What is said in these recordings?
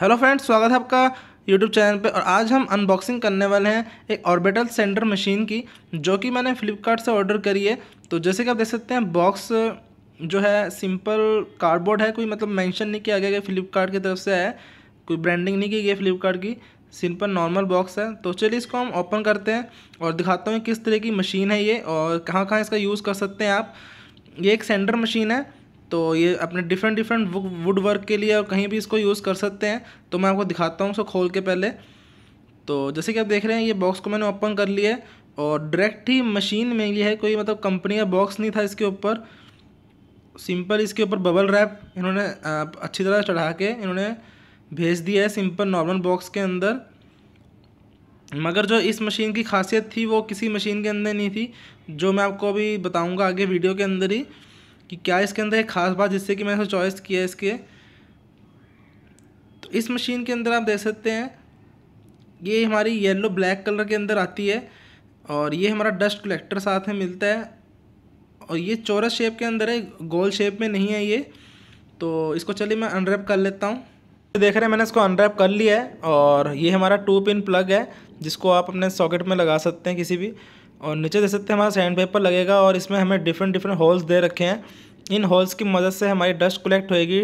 hello friends स्वागत है आपका यूट्यूब चैनल पे और आज हम अनबॉक्सिंग करने वाले हैं एक ऑर्बिटल सेंटर मशीन की जो कि मैंने फ्लिपकार्ट से ऑर्डर करी है तो जैसे कि आप देख सकते हैं बॉक्स जो है सिंपल कार्डबोर्ड है कोई मतलब मेंशन नहीं किया गया कि फ्लिपकार्ट की तरफ से है कोई ब्रांडिंग नहीं की गई फ्लिपकार्ट की सिंपल नॉर्मल बॉक्स है तो चलिए इसको हम ओपन करते हैं और दिखाता हूँ किस तरह की मशीन है ये और कहाँ कहाँ इसका यूज़ कर सकते हैं आप ये एक सेंटर मशीन है तो ये अपने डिफरेंट डिफरेंट वुड वर्क के लिए और कहीं भी इसको यूज़ कर सकते हैं तो मैं आपको दिखाता हूँ इसको खोल के पहले तो जैसे कि आप देख रहे हैं ये बॉक्स को मैंने ओपन कर लिया है और डायरेक्ट ही मशीन में ये है कोई मतलब कंपनी का बॉक्स नहीं था इसके ऊपर सिंपल इसके ऊपर बबल रैप इन्होंने अच्छी तरह चढ़ा के इन्होंने भेज दिया है सिंपल नॉर्मल बॉक्स के अंदर मगर जो इस मशीन की खासियत थी वो किसी मशीन के अंदर नहीं थी जो मैं आपको अभी बताऊंगा आगे वीडियो के अंदर ही कि क्या इसके अंदर एक ख़ास बात जिससे कि मैंने चॉइस किया इसके तो इस मशीन के अंदर आप देख सकते हैं ये हमारी येलो ब्लैक कलर के अंदर आती है और ये हमारा डस्ट कलेक्टर साथ में मिलता है और ये चौरस शेप के अंदर है गोल शेप में नहीं है ये तो इसको चलिए मैं अनरैप कर लेता हूँ देख रहे हैं मैंने इसको अनरैप कर लिया है और ये हमारा टू पिन प्लग है जिसको आप अपने सॉकेट में लगा सकते हैं किसी भी और नीचे देख सकते हैं हमारा सैंड पेपर लगेगा और इसमें हमें डिफरेंट डिफरेंट होल्स दे रखे हैं इन होल्स की मदद से हमारी डस्ट कलेक्ट होएगी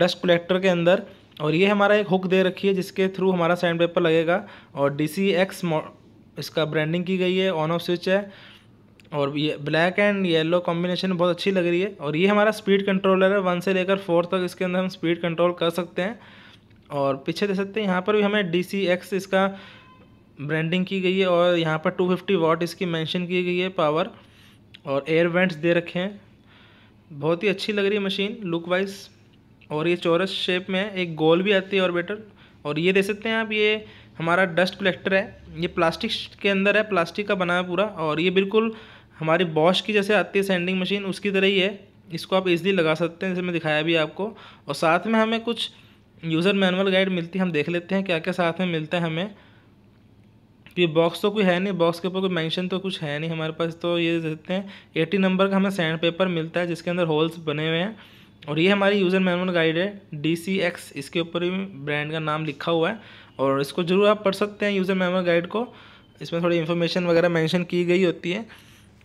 डस्ट कलेक्टर के अंदर और ये हमारा एक हुक दे रखी है जिसके थ्रू हमारा सैंड पेपर लगेगा और डी सी एक्स इसका ब्रांडिंग की गई है ऑन ऑफ स्विच है और ये ब्लैक एंड येलो कॉम्बिनेशन बहुत अच्छी लग रही है और ये हमारा स्पीड कंट्रोलर है वन से लेकर फोर तक इसके अंदर हम स्पीड कंट्रोल कर सकते हैं और पीछे देख सकते हैं यहाँ पर भी हमें डी सी एक्स इसका ब्रांडिंग की गई है और यहाँ पर 250 फिफ्टी वाट इसकी मेंशन की गई है पावर और एयर वेंट्स दे रखे हैं बहुत ही अच्छी लग रही है मशीन लुक वाइज और ये चौरस शेप में है एक गोल भी आती है और बेटर और ये दे सकते हैं आप ये हमारा डस्ट कलेक्टर है ये प्लास्टिक के अंदर है प्लास्टिक का बना है पूरा और ये बिल्कुल हमारी बॉश की जैसे आती है सेंडिंग मशीन उसकी तरह ही है इसको आप ईजिली लगा सकते हैं जैसे मैं दिखाया भी आपको और साथ में हमें कुछ यूज़र मैनुअल गाइड मिलती है हम देख लेते हैं क्या क्या साथ में मिलता है हमें तो ये बॉक्स तो कोई है नहीं बॉक्स के ऊपर कोई मेंशन तो कुछ है नहीं हमारे पास तो ये देते हैं एटी नंबर का हमें सैंड पेपर मिलता है जिसके अंदर होल्स बने हुए हैं और ये हमारी यूज़र मैनुअल गाइड है डी सी एक्स इसके ऊपर भी ब्रांड का नाम लिखा हुआ है और इसको ज़रूर आप पढ़ सकते हैं यूज़र मैनुअल गाइड को इसमें थोड़ी इन्फॉर्मेशन वगैरह मैंशन की गई होती है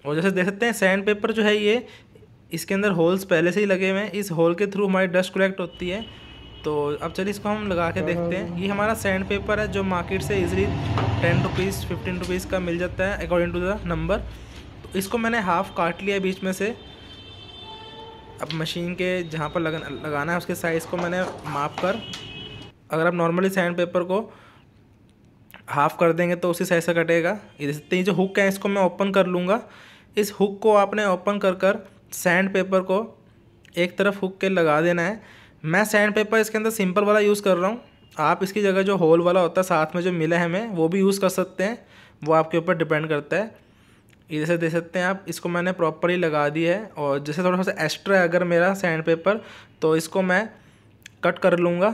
और जैसे देख सकते हैं सैंड पेपर जो है ये इसके अंदर होल्स पहले से ही लगे हुए हैं इस होल के थ्रू हमारी डस्ट कलेक्ट होती है तो अब चलिए इसको हम लगा के देखते हैं ये हमारा सैंड पेपर है जो मार्केट से easily ten rupees fifteen rupees का मिल जाता है अकॉर्डिंग टू द नंबर तो इसको मैंने हाफ़ काट लिया बीच में से अब मशीन के जहाँ पर लगाना है उसके साइज़ को मैंने माप कर अगर आप नॉर्मली सैंड पेपर को हाफ़ कर देंगे तो उसी साइज़ से कटेगा से जो हुक है इसको मैं ओपन कर लूँगा इस हुक को आपने ओपन कर कर सैंड पेपर को एक तरफ हुक के लगा देना है मैं सैंड पेपर इसके अंदर सिंपल वाला यूज़ कर रहा हूँ आप इसकी जगह जो होल वाला होता है साथ में जो मिला है हमें वो भी यूज़ कर सकते हैं वो आपके ऊपर डिपेंड करता है इधर से दे सकते हैं आप इसको मैंने प्रॉपरली लगा दी है और जैसे थोड़ा सा एक्स्ट्रा है अगर मेरा सैंड पेपर तो इसको मैं कट कर लूँगा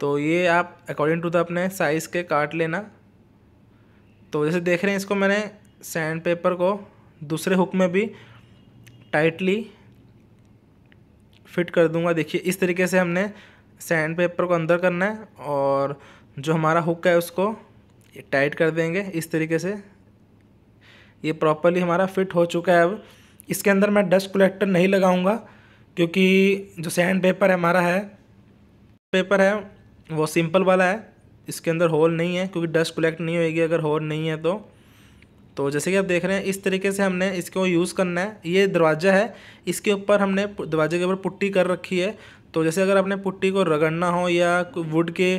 तो ये आप अकॉर्डिंग टू द अपने साइज़ के काट लेना तो जैसे देख रहे हैं इसको मैंने सैंड पेपर को दूसरे हुक में भी टाइटली फिट कर दूंगा देखिए इस तरीके से हमने सैंड पेपर को अंदर करना है और जो हमारा हुक है उसको टाइट कर देंगे इस तरीके से ये प्रॉपरली हमारा फिट हो चुका है अब इसके अंदर मैं डस्ट कलेक्टर नहीं लगाऊंगा क्योंकि जो सैंड पेपर है हमारा है पेपर है वो सिंपल वाला है इसके अंदर होल नहीं है क्योंकि डस्ट कलेक्ट नहीं होएगी अगर होल नहीं है तो तो जैसे कि आप देख रहे हैं इस तरीके से हमने इसको यूज़ करना है ये दरवाज़ा है इसके ऊपर हमने दरवाजे के ऊपर पुट्टी कर रखी है तो जैसे अगर आपने पुट्टी को रगड़ना हो या वुड के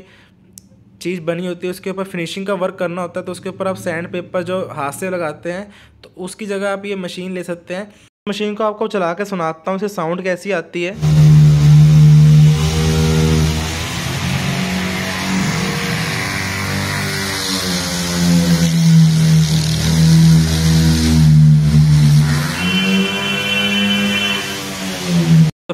चीज़ बनी होती है उसके ऊपर फिनिशिंग का वर्क करना होता है तो उसके ऊपर आप सैंड पेपर जो हाथ से लगाते हैं तो उसकी जगह आप ये मशीन ले सकते हैं मशीन को आपको चला के सुनाता हूँ इसे साउंड कैसी आती है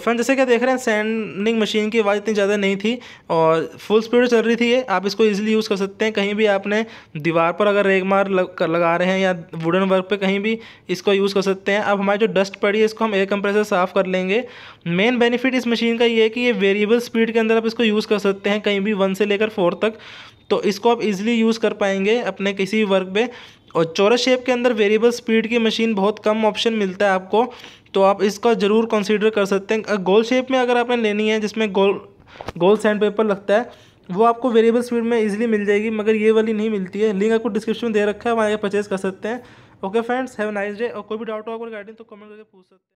फ्रेंड जैसे क्या देख रहे हैं सैंडिंग मशीन की आवाज़ इतनी ज़्यादा नहीं थी और फुल स्पीड चल रही थी ये आप इसको ईजिली यूज़ कर सकते हैं कहीं भी आपने दीवार पर अगर रेग मार लगा रहे हैं या वुडन वर्क पे कहीं भी इसको यूज़ कर सकते हैं अब हमारी जो डस्ट पड़ी है इसको हम एयर कंप्रेसर साफ़ कर लेंगे मेन बेनिफिट इस मशीन का ये है कि ये वेरिएबल स्पीड के अंदर आप इसको यूज़ कर सकते हैं कहीं भी वन से लेकर फोर तक तो इसको आप इजीली यूज़ कर पाएंगे अपने किसी भी वर्क पे और चौरस शेप के अंदर वेरिएबल स्पीड की मशीन बहुत कम ऑप्शन मिलता है आपको तो आप इसका ज़रूर कंसीडर कर सकते हैं गोल शेप में अगर आपने लेनी है जिसमें गोल गोल सैंड पेपर लगता है वो आपको वेरिएबल स्पीड में इजीली मिल जाएगी मगर ये वाली नहीं मिलती है लिंक आपको डिस्क्रिप्शन में दे रखा है वहाँ ये परचेज कर सकते हैं okay friends have nice day और कोई भी डाउट हो आपको रिगार्डिंग तो कमेंट करके पूछ सकते हैं